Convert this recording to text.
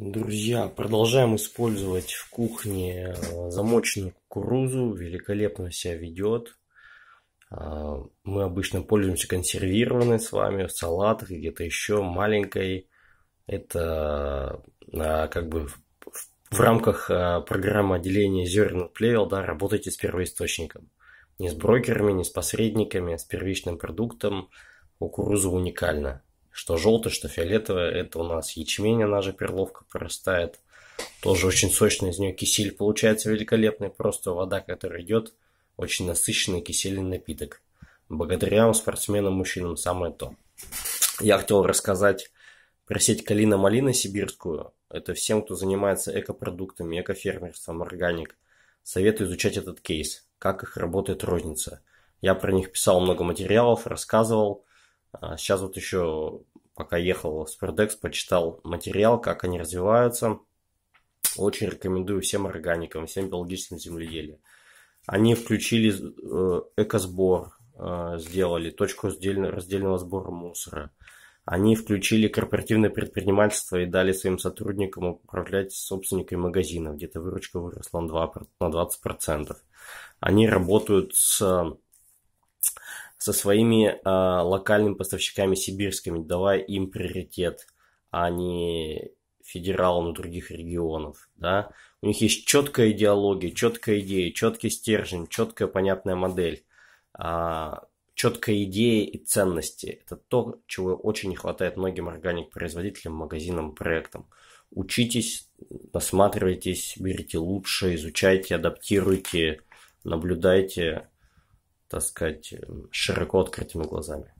Друзья, продолжаем использовать в кухне э, замоченную кукурузу. Великолепно себя ведет. Э, мы обычно пользуемся консервированной с вами в салатах где-то еще маленькой. Это э, как бы в рамках программы отделения зерен плевел, да, работайте с первоисточником. Не с брокерами, не с посредниками, а с первичным продуктом. Кукуруза уникальна что желтое, что фиолетовое, Это у нас ячмень, она же перловка прорастает. Тоже очень сочный из нее кисель получается великолепный. Просто вода, которая идет, очень насыщенный кисельный напиток. Благодаря вам спортсменам, мужчинам самое то. Я хотел рассказать про сеть «Калина-малина» сибирскую. Это всем, кто занимается экопродуктами, экофермерством, органик. Советую изучать этот кейс, как их работает розница. Я про них писал много материалов, рассказывал – Сейчас а, вот еще, пока ехал в Спердекс, почитал материал, как они развиваются. Очень рекомендую всем органикам, всем биологическим земледелиям. Они включили э, экосбор, э, сделали точку раздельного сбора мусора. Они включили корпоративное предпринимательство и дали своим сотрудникам управлять собственниками магазинов, где-то выручка выросла на 20%. Они работают с со своими э, локальными поставщиками сибирскими, давая им приоритет, а не федералам других регионов. Да? У них есть четкая идеология, четкая идея, четкий стержень, четкая понятная модель, э, четкая идея и ценности. Это то, чего очень не хватает многим органик-производителям, магазинам, проектам. Учитесь, насматривайтесь, берите лучше, изучайте, адаптируйте, наблюдайте, так сказать, эм, широко открытыми глазами.